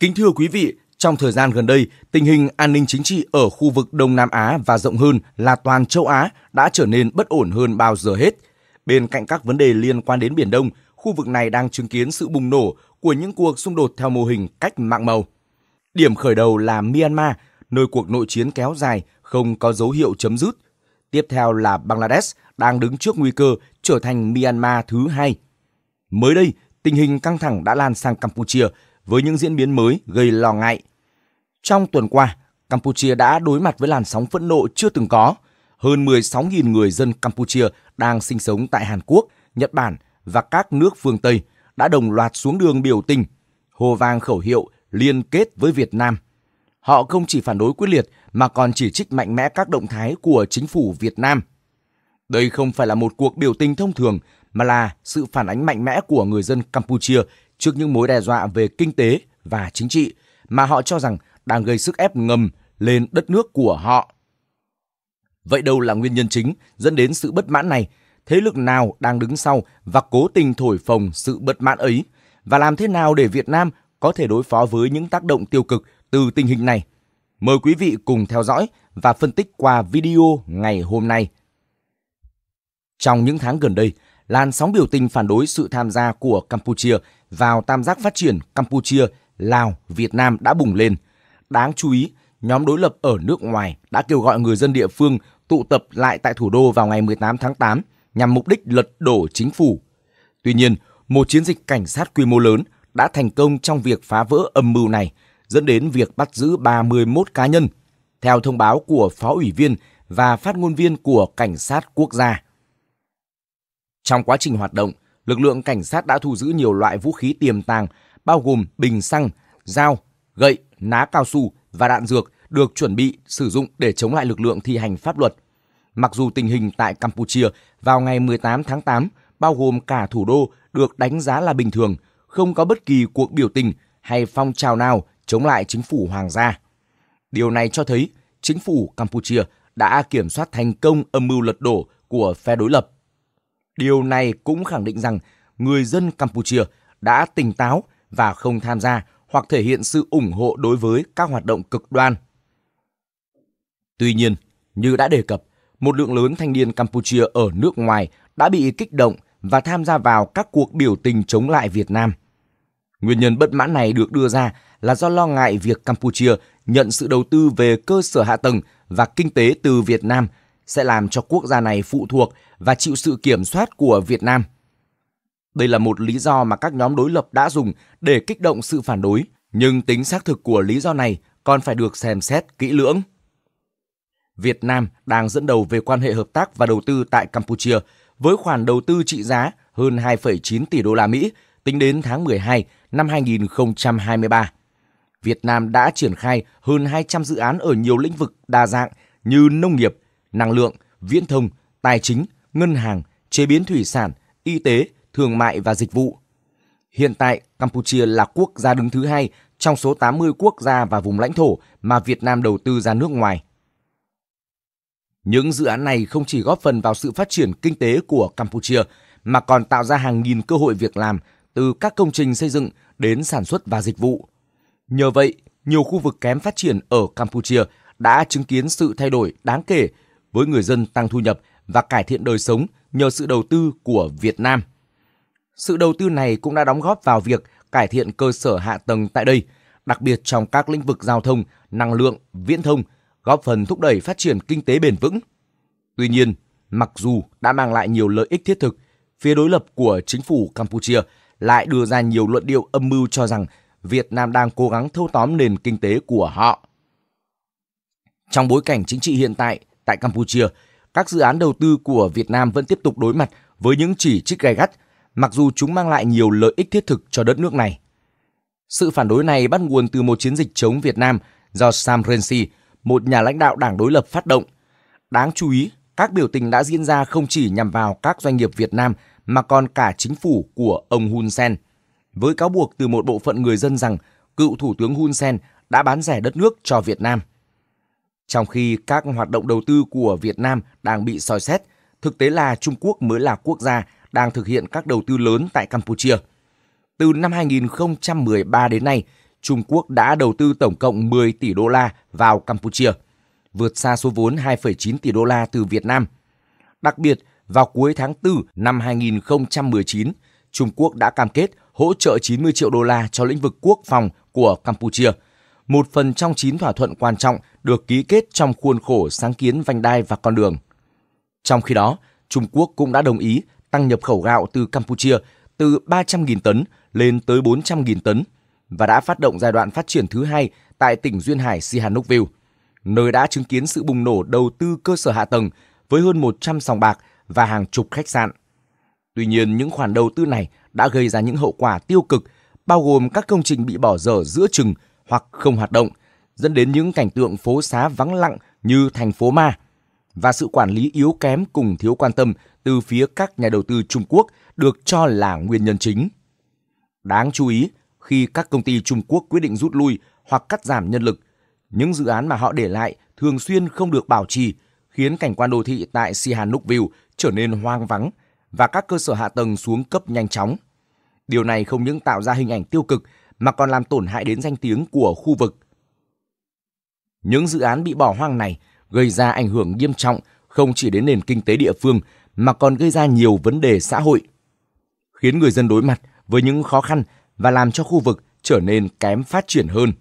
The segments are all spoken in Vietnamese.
Kính thưa quý vị, trong thời gian gần đây, tình hình an ninh chính trị ở khu vực Đông Nam Á và rộng hơn là toàn châu Á đã trở nên bất ổn hơn bao giờ hết. Bên cạnh các vấn đề liên quan đến Biển Đông, khu vực này đang chứng kiến sự bùng nổ của những cuộc xung đột theo mô hình cách mạng màu. Điểm khởi đầu là Myanmar, nơi cuộc nội chiến kéo dài không có dấu hiệu chấm dứt. Tiếp theo là Bangladesh đang đứng trước nguy cơ trở thành Myanmar thứ hai. Mới đây, tình hình căng thẳng đã lan sang Campuchia với những diễn biến mới gây lo ngại. Trong tuần qua, Campuchia đã đối mặt với làn sóng phẫn nộ chưa từng có. Hơn 16.000 người dân Campuchia đang sinh sống tại Hàn Quốc, Nhật Bản và các nước phương Tây đã đồng loạt xuống đường biểu tình, hô vang khẩu hiệu liên kết với Việt Nam. Họ không chỉ phản đối quyết liệt mà còn chỉ trích mạnh mẽ các động thái của chính phủ Việt Nam. Đây không phải là một cuộc biểu tình thông thường mà là sự phản ánh mạnh mẽ của người dân Campuchia trước những mối đe dọa về kinh tế và chính trị mà họ cho rằng đang gây sức ép ngầm lên đất nước của họ. Vậy đâu là nguyên nhân chính dẫn đến sự bất mãn này? Thế lực nào đang đứng sau và cố tình thổi phồng sự bất mãn ấy? Và làm thế nào để Việt Nam có thể đối phó với những tác động tiêu cực từ tình hình này? Mời quý vị cùng theo dõi và phân tích qua video ngày hôm nay. Trong những tháng gần đây, làn sóng biểu tình phản đối sự tham gia của Campuchia vào tam giác phát triển Campuchia, Lào, Việt Nam đã bùng lên. Đáng chú ý, nhóm đối lập ở nước ngoài đã kêu gọi người dân địa phương tụ tập lại tại thủ đô vào ngày 18 tháng 8 nhằm mục đích lật đổ chính phủ. Tuy nhiên, một chiến dịch cảnh sát quy mô lớn đã thành công trong việc phá vỡ âm mưu này, dẫn đến việc bắt giữ 31 cá nhân, theo thông báo của Phó ủy viên và phát ngôn viên của Cảnh sát quốc gia. Trong quá trình hoạt động, lực lượng cảnh sát đã thu giữ nhiều loại vũ khí tiềm tàng, bao gồm bình xăng, dao, gậy, ná cao su và đạn dược được chuẩn bị sử dụng để chống lại lực lượng thi hành pháp luật. Mặc dù tình hình tại Campuchia vào ngày 18 tháng 8 bao gồm cả thủ đô được đánh giá là bình thường, không có bất kỳ cuộc biểu tình hay phong trào nào chống lại chính phủ hoàng gia. Điều này cho thấy chính phủ Campuchia đã kiểm soát thành công âm mưu lật đổ của phe đối lập Điều này cũng khẳng định rằng người dân Campuchia đã tỉnh táo và không tham gia hoặc thể hiện sự ủng hộ đối với các hoạt động cực đoan. Tuy nhiên, như đã đề cập, một lượng lớn thanh niên Campuchia ở nước ngoài đã bị kích động và tham gia vào các cuộc biểu tình chống lại Việt Nam. Nguyên nhân bất mãn này được đưa ra là do lo ngại việc Campuchia nhận sự đầu tư về cơ sở hạ tầng và kinh tế từ Việt Nam – sẽ làm cho quốc gia này phụ thuộc và chịu sự kiểm soát của Việt Nam. Đây là một lý do mà các nhóm đối lập đã dùng để kích động sự phản đối, nhưng tính xác thực của lý do này còn phải được xem xét kỹ lưỡng. Việt Nam đang dẫn đầu về quan hệ hợp tác và đầu tư tại Campuchia với khoản đầu tư trị giá hơn 2,9 tỷ đô la Mỹ tính đến tháng 12 năm 2023. Việt Nam đã triển khai hơn 200 dự án ở nhiều lĩnh vực đa dạng như nông nghiệp, năng lượng, viễn thông, tài chính, ngân hàng, chế biến thủy sản, y tế, thương mại và dịch vụ. Hiện tại, Campuchia là quốc gia đứng thứ hai trong số 80 quốc gia và vùng lãnh thổ mà Việt Nam đầu tư ra nước ngoài. Những dự án này không chỉ góp phần vào sự phát triển kinh tế của Campuchia mà còn tạo ra hàng nghìn cơ hội việc làm từ các công trình xây dựng đến sản xuất và dịch vụ. Nhờ vậy, nhiều khu vực kém phát triển ở Campuchia đã chứng kiến sự thay đổi đáng kể với người dân tăng thu nhập và cải thiện đời sống nhờ sự đầu tư của Việt Nam. Sự đầu tư này cũng đã đóng góp vào việc cải thiện cơ sở hạ tầng tại đây, đặc biệt trong các lĩnh vực giao thông, năng lượng, viễn thông, góp phần thúc đẩy phát triển kinh tế bền vững. Tuy nhiên, mặc dù đã mang lại nhiều lợi ích thiết thực, phía đối lập của chính phủ Campuchia lại đưa ra nhiều luận điệu âm mưu cho rằng Việt Nam đang cố gắng thâu tóm nền kinh tế của họ. Trong bối cảnh chính trị hiện tại tại Campuchia, các dự án đầu tư của Việt Nam vẫn tiếp tục đối mặt với những chỉ trích gay gắt, mặc dù chúng mang lại nhiều lợi ích thiết thực cho đất nước này. Sự phản đối này bắt nguồn từ một chiến dịch chống Việt Nam do Sam Rainsy, một nhà lãnh đạo đảng đối lập phát động. Đáng chú ý, các biểu tình đã diễn ra không chỉ nhằm vào các doanh nghiệp Việt Nam mà còn cả chính phủ của ông Hun Sen, với cáo buộc từ một bộ phận người dân rằng cựu Thủ tướng Hun Sen đã bán rẻ đất nước cho Việt Nam – trong khi các hoạt động đầu tư của Việt Nam đang bị soi xét, thực tế là Trung Quốc mới là quốc gia đang thực hiện các đầu tư lớn tại Campuchia. Từ năm 2013 đến nay, Trung Quốc đã đầu tư tổng cộng 10 tỷ đô la vào Campuchia, vượt xa số vốn 2,9 tỷ đô la từ Việt Nam. Đặc biệt, vào cuối tháng 4 năm 2019, Trung Quốc đã cam kết hỗ trợ 90 triệu đô la cho lĩnh vực quốc phòng của Campuchia – một phần trong chín thỏa thuận quan trọng được ký kết trong khuôn khổ sáng kiến vành đai và con đường. Trong khi đó, Trung Quốc cũng đã đồng ý tăng nhập khẩu gạo từ Campuchia từ 300.000 tấn lên tới 400.000 tấn và đã phát động giai đoạn phát triển thứ hai tại tỉnh Duyên Hải Sihanoukville, nơi đã chứng kiến sự bùng nổ đầu tư cơ sở hạ tầng với hơn 100 sòng bạc và hàng chục khách sạn. Tuy nhiên, những khoản đầu tư này đã gây ra những hậu quả tiêu cực, bao gồm các công trình bị bỏ dở giữa chừng hoặc không hoạt động, dẫn đến những cảnh tượng phố xá vắng lặng như thành phố ma và sự quản lý yếu kém cùng thiếu quan tâm từ phía các nhà đầu tư Trung Quốc được cho là nguyên nhân chính. Đáng chú ý, khi các công ty Trung Quốc quyết định rút lui hoặc cắt giảm nhân lực, những dự án mà họ để lại thường xuyên không được bảo trì, khiến cảnh quan đô thị tại Sihanoukville trở nên hoang vắng và các cơ sở hạ tầng xuống cấp nhanh chóng. Điều này không những tạo ra hình ảnh tiêu cực mà còn làm tổn hại đến danh tiếng của khu vực. Những dự án bị bỏ hoang này gây ra ảnh hưởng nghiêm trọng không chỉ đến nền kinh tế địa phương mà còn gây ra nhiều vấn đề xã hội, khiến người dân đối mặt với những khó khăn và làm cho khu vực trở nên kém phát triển hơn.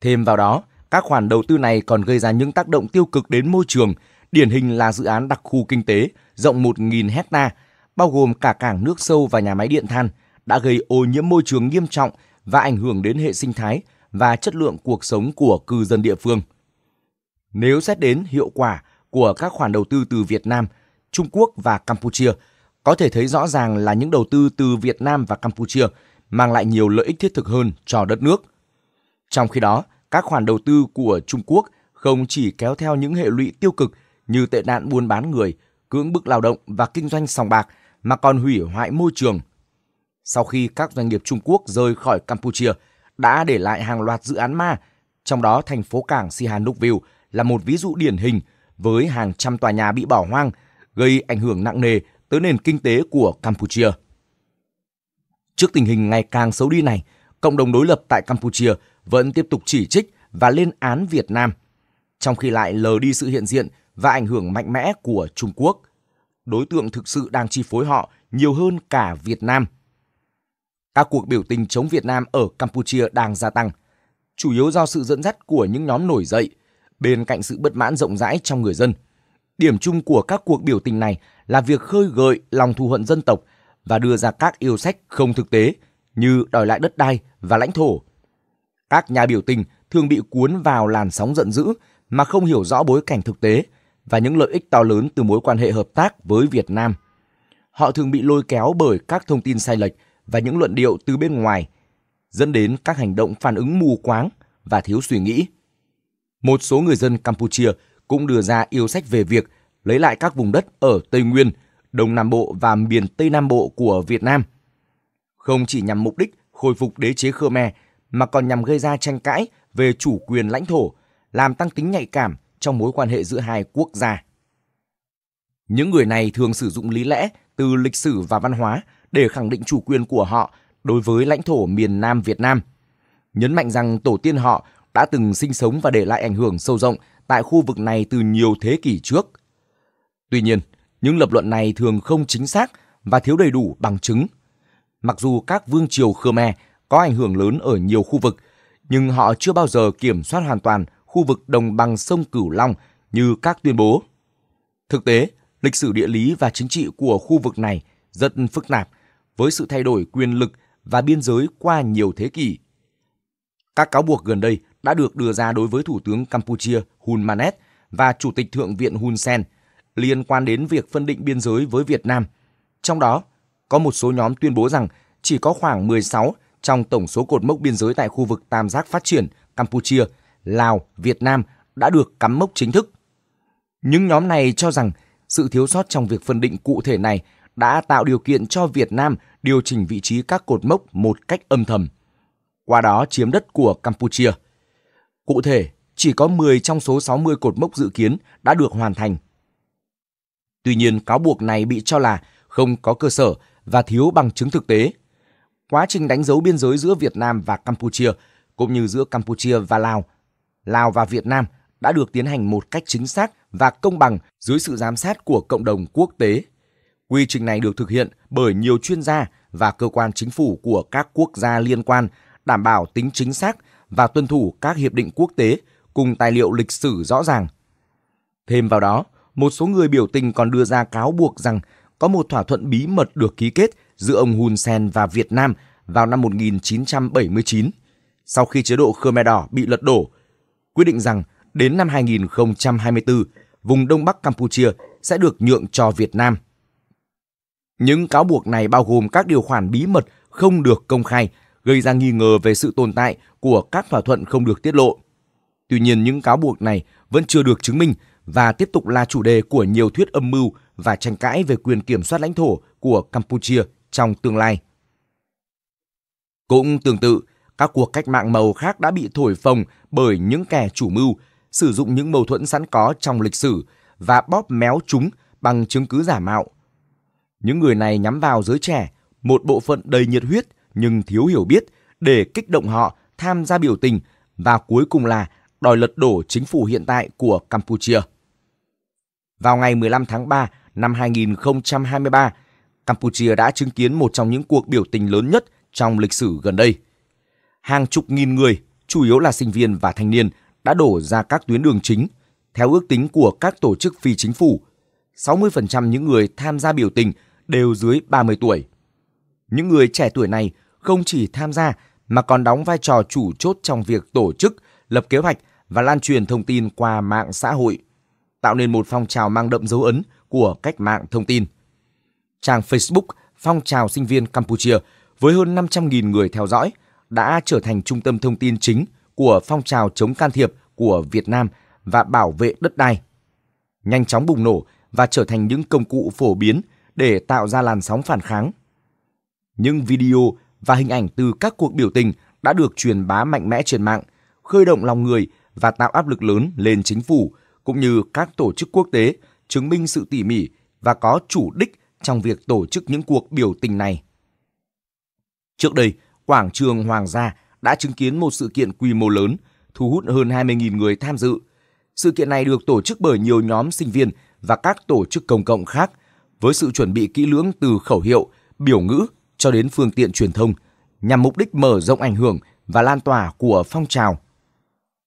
Thêm vào đó, các khoản đầu tư này còn gây ra những tác động tiêu cực đến môi trường, điển hình là dự án đặc khu kinh tế rộng 1.000 hecta, bao gồm cả cảng nước sâu và nhà máy điện than, đã gây ô nhiễm môi trường nghiêm trọng và ảnh hưởng đến hệ sinh thái và chất lượng cuộc sống của cư dân địa phương. Nếu xét đến hiệu quả của các khoản đầu tư từ Việt Nam, Trung Quốc và Campuchia, có thể thấy rõ ràng là những đầu tư từ Việt Nam và Campuchia mang lại nhiều lợi ích thiết thực hơn cho đất nước. Trong khi đó, các khoản đầu tư của Trung Quốc không chỉ kéo theo những hệ lụy tiêu cực như tệ nạn buôn bán người, cưỡng bức lao động và kinh doanh sòng bạc mà còn hủy hoại môi trường, sau khi các doanh nghiệp Trung Quốc rời khỏi Campuchia đã để lại hàng loạt dự án ma, trong đó thành phố cảng Sihanoukville là một ví dụ điển hình với hàng trăm tòa nhà bị bỏ hoang, gây ảnh hưởng nặng nề tới nền kinh tế của Campuchia. Trước tình hình ngày càng xấu đi này, cộng đồng đối lập tại Campuchia vẫn tiếp tục chỉ trích và lên án Việt Nam, trong khi lại lờ đi sự hiện diện và ảnh hưởng mạnh mẽ của Trung Quốc. Đối tượng thực sự đang chi phối họ nhiều hơn cả Việt Nam – các cuộc biểu tình chống Việt Nam ở Campuchia đang gia tăng, chủ yếu do sự dẫn dắt của những nhóm nổi dậy, bên cạnh sự bất mãn rộng rãi trong người dân. Điểm chung của các cuộc biểu tình này là việc khơi gợi lòng thù hận dân tộc và đưa ra các yêu sách không thực tế như đòi lại đất đai và lãnh thổ. Các nhà biểu tình thường bị cuốn vào làn sóng giận dữ mà không hiểu rõ bối cảnh thực tế và những lợi ích to lớn từ mối quan hệ hợp tác với Việt Nam. Họ thường bị lôi kéo bởi các thông tin sai lệch và những luận điệu từ bên ngoài, dẫn đến các hành động phản ứng mù quáng và thiếu suy nghĩ. Một số người dân Campuchia cũng đưa ra yêu sách về việc lấy lại các vùng đất ở Tây Nguyên, Đông Nam Bộ và miền Tây Nam Bộ của Việt Nam. Không chỉ nhằm mục đích khôi phục đế chế Khmer mà còn nhằm gây ra tranh cãi về chủ quyền lãnh thổ, làm tăng tính nhạy cảm trong mối quan hệ giữa hai quốc gia. Những người này thường sử dụng lý lẽ từ lịch sử và văn hóa để khẳng định chủ quyền của họ đối với lãnh thổ miền Nam Việt Nam. Nhấn mạnh rằng tổ tiên họ đã từng sinh sống và để lại ảnh hưởng sâu rộng tại khu vực này từ nhiều thế kỷ trước. Tuy nhiên, những lập luận này thường không chính xác và thiếu đầy đủ bằng chứng. Mặc dù các vương triều Khmer có ảnh hưởng lớn ở nhiều khu vực, nhưng họ chưa bao giờ kiểm soát hoàn toàn khu vực đồng bằng sông Cửu Long như các tuyên bố. Thực tế, lịch sử địa lý và chính trị của khu vực này rất phức tạp với sự thay đổi quyền lực và biên giới qua nhiều thế kỷ. Các cáo buộc gần đây đã được đưa ra đối với Thủ tướng Campuchia Hun Manet và Chủ tịch Thượng viện Hun Sen liên quan đến việc phân định biên giới với Việt Nam. Trong đó, có một số nhóm tuyên bố rằng chỉ có khoảng 16 trong tổng số cột mốc biên giới tại khu vực tam giác phát triển Campuchia, Lào, Việt Nam đã được cắm mốc chính thức. Những nhóm này cho rằng sự thiếu sót trong việc phân định cụ thể này đã tạo điều kiện cho Việt Nam điều chỉnh vị trí các cột mốc một cách âm thầm, qua đó chiếm đất của Campuchia. Cụ thể, chỉ có 10 trong số 60 cột mốc dự kiến đã được hoàn thành. Tuy nhiên, cáo buộc này bị cho là không có cơ sở và thiếu bằng chứng thực tế. Quá trình đánh dấu biên giới giữa Việt Nam và Campuchia cũng như giữa Campuchia và Lào, Lào và Việt Nam đã được tiến hành một cách chính xác và công bằng dưới sự giám sát của cộng đồng quốc tế Quy trình này được thực hiện bởi nhiều chuyên gia và cơ quan chính phủ của các quốc gia liên quan, đảm bảo tính chính xác và tuân thủ các hiệp định quốc tế cùng tài liệu lịch sử rõ ràng. Thêm vào đó, một số người biểu tình còn đưa ra cáo buộc rằng có một thỏa thuận bí mật được ký kết giữa ông Hun Sen và Việt Nam vào năm 1979, sau khi chế độ Khmer Đỏ bị lật đổ, quyết định rằng đến năm 2024, vùng Đông Bắc Campuchia sẽ được nhượng cho Việt Nam. Những cáo buộc này bao gồm các điều khoản bí mật không được công khai, gây ra nghi ngờ về sự tồn tại của các thỏa thuận không được tiết lộ. Tuy nhiên, những cáo buộc này vẫn chưa được chứng minh và tiếp tục là chủ đề của nhiều thuyết âm mưu và tranh cãi về quyền kiểm soát lãnh thổ của Campuchia trong tương lai. Cũng tương tự, các cuộc cách mạng màu khác đã bị thổi phồng bởi những kẻ chủ mưu sử dụng những mâu thuẫn sẵn có trong lịch sử và bóp méo chúng bằng chứng cứ giả mạo những người này nhắm vào giới trẻ, một bộ phận đầy nhiệt huyết nhưng thiếu hiểu biết để kích động họ tham gia biểu tình và cuối cùng là đòi lật đổ chính phủ hiện tại của Campuchia. Vào ngày 15 tháng 3 năm 2023, Campuchia đã chứng kiến một trong những cuộc biểu tình lớn nhất trong lịch sử gần đây. Hàng chục nghìn người, chủ yếu là sinh viên và thanh niên, đã đổ ra các tuyến đường chính. Theo ước tính của các tổ chức phi chính phủ, 60% những người tham gia biểu tình đều dưới 30 tuổi. Những người trẻ tuổi này không chỉ tham gia mà còn đóng vai trò chủ chốt trong việc tổ chức, lập kế hoạch và lan truyền thông tin qua mạng xã hội, tạo nên một phong trào mang đậm dấu ấn của cách mạng thông tin. Trang Facebook Phong trào sinh viên Campuchia với hơn 500.000 người theo dõi đã trở thành trung tâm thông tin chính của phong trào chống can thiệp của Việt Nam và bảo vệ đất đai. Nhanh chóng bùng nổ và trở thành những công cụ phổ biến để tạo ra làn sóng phản kháng. Những video và hình ảnh từ các cuộc biểu tình đã được truyền bá mạnh mẽ trên mạng, khơi động lòng người và tạo áp lực lớn lên chính phủ cũng như các tổ chức quốc tế chứng minh sự tỉ mỉ và có chủ đích trong việc tổ chức những cuộc biểu tình này. Trước đây, quảng trường Hoàng gia đã chứng kiến một sự kiện quy mô lớn, thu hút hơn 20.000 người tham dự. Sự kiện này được tổ chức bởi nhiều nhóm sinh viên và các tổ chức công cộng khác với sự chuẩn bị kỹ lưỡng từ khẩu hiệu, biểu ngữ cho đến phương tiện truyền thông nhằm mục đích mở rộng ảnh hưởng và lan tỏa của phong trào.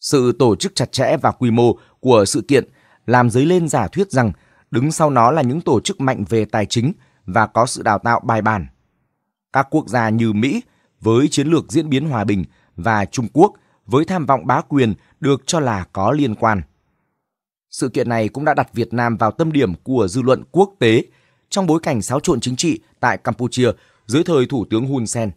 Sự tổ chức chặt chẽ và quy mô của sự kiện làm dấy lên giả thuyết rằng đứng sau nó là những tổ chức mạnh về tài chính và có sự đào tạo bài bản. Các quốc gia như Mỹ với chiến lược diễn biến hòa bình và Trung Quốc với tham vọng bá quyền được cho là có liên quan. Sự kiện này cũng đã đặt Việt Nam vào tâm điểm của dư luận quốc tế trong bối cảnh xáo trộn chính trị tại Campuchia dưới thời Thủ tướng Hun Sen.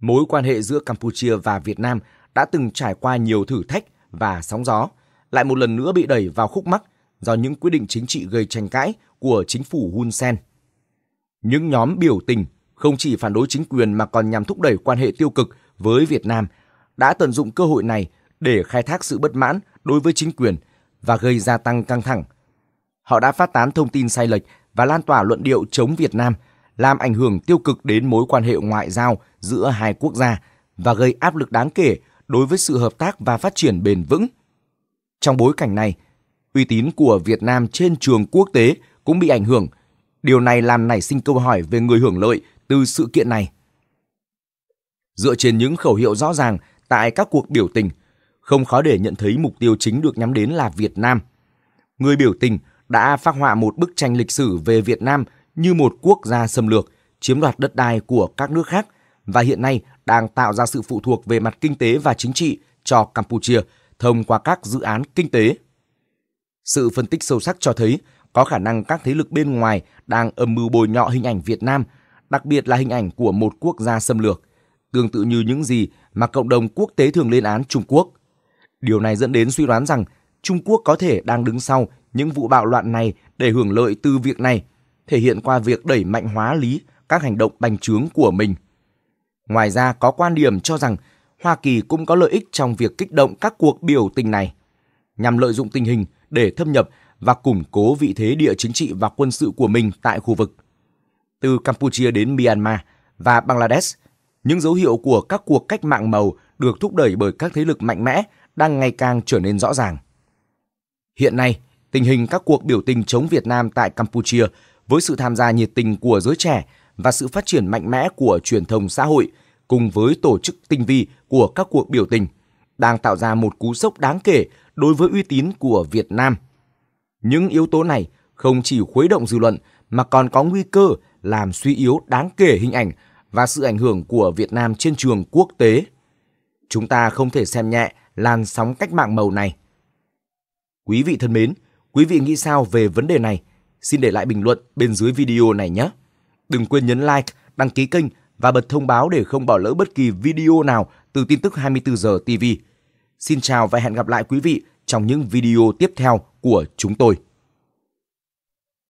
Mối quan hệ giữa Campuchia và Việt Nam đã từng trải qua nhiều thử thách và sóng gió, lại một lần nữa bị đẩy vào khúc mắc do những quyết định chính trị gây tranh cãi của chính phủ Hun Sen. Những nhóm biểu tình không chỉ phản đối chính quyền mà còn nhằm thúc đẩy quan hệ tiêu cực với Việt Nam đã tận dụng cơ hội này để khai thác sự bất mãn đối với chính quyền và gây gia tăng căng thẳng. Họ đã phát tán thông tin sai lệch và lan tỏa luận điệu chống Việt Nam, làm ảnh hưởng tiêu cực đến mối quan hệ ngoại giao giữa hai quốc gia và gây áp lực đáng kể đối với sự hợp tác và phát triển bền vững. Trong bối cảnh này, uy tín của Việt Nam trên trường quốc tế cũng bị ảnh hưởng. Điều này làm nảy sinh câu hỏi về người hưởng lợi từ sự kiện này. Dựa trên những khẩu hiệu rõ ràng tại các cuộc biểu tình, không khó để nhận thấy mục tiêu chính được nhắm đến là Việt Nam. Người biểu tình đã phác họa một bức tranh lịch sử về Việt Nam như một quốc gia xâm lược, chiếm đoạt đất đai của các nước khác và hiện nay đang tạo ra sự phụ thuộc về mặt kinh tế và chính trị cho Campuchia thông qua các dự án kinh tế. Sự phân tích sâu sắc cho thấy có khả năng các thế lực bên ngoài đang âm mưu bồi nhọ hình ảnh Việt Nam, đặc biệt là hình ảnh của một quốc gia xâm lược, tương tự như những gì mà cộng đồng quốc tế thường lên án Trung Quốc. Điều này dẫn đến suy đoán rằng Trung Quốc có thể đang đứng sau những vụ bạo loạn này để hưởng lợi từ việc này, thể hiện qua việc đẩy mạnh hóa lý các hành động bành trướng của mình. Ngoài ra có quan điểm cho rằng Hoa Kỳ cũng có lợi ích trong việc kích động các cuộc biểu tình này, nhằm lợi dụng tình hình để thâm nhập và củng cố vị thế địa chính trị và quân sự của mình tại khu vực. Từ Campuchia đến Myanmar và Bangladesh, những dấu hiệu của các cuộc cách mạng màu được thúc đẩy bởi các thế lực mạnh mẽ đang ngày càng trở nên rõ ràng. Hiện nay, tình hình các cuộc biểu tình chống Việt Nam tại Campuchia với sự tham gia nhiệt tình của giới trẻ và sự phát triển mạnh mẽ của truyền thông xã hội cùng với tổ chức tinh vi của các cuộc biểu tình đang tạo ra một cú sốc đáng kể đối với uy tín của Việt Nam. Những yếu tố này không chỉ khuấy động dư luận mà còn có nguy cơ làm suy yếu đáng kể hình ảnh và sự ảnh hưởng của Việt Nam trên trường quốc tế. Chúng ta không thể xem nhẹ làn sóng cách mạng màu này. Quý vị thân mến, Quý vị nghĩ sao về vấn đề này? Xin để lại bình luận bên dưới video này nhé. Đừng quên nhấn like, đăng ký kênh và bật thông báo để không bỏ lỡ bất kỳ video nào từ tin tức 24 giờ TV. Xin chào và hẹn gặp lại quý vị trong những video tiếp theo của chúng tôi.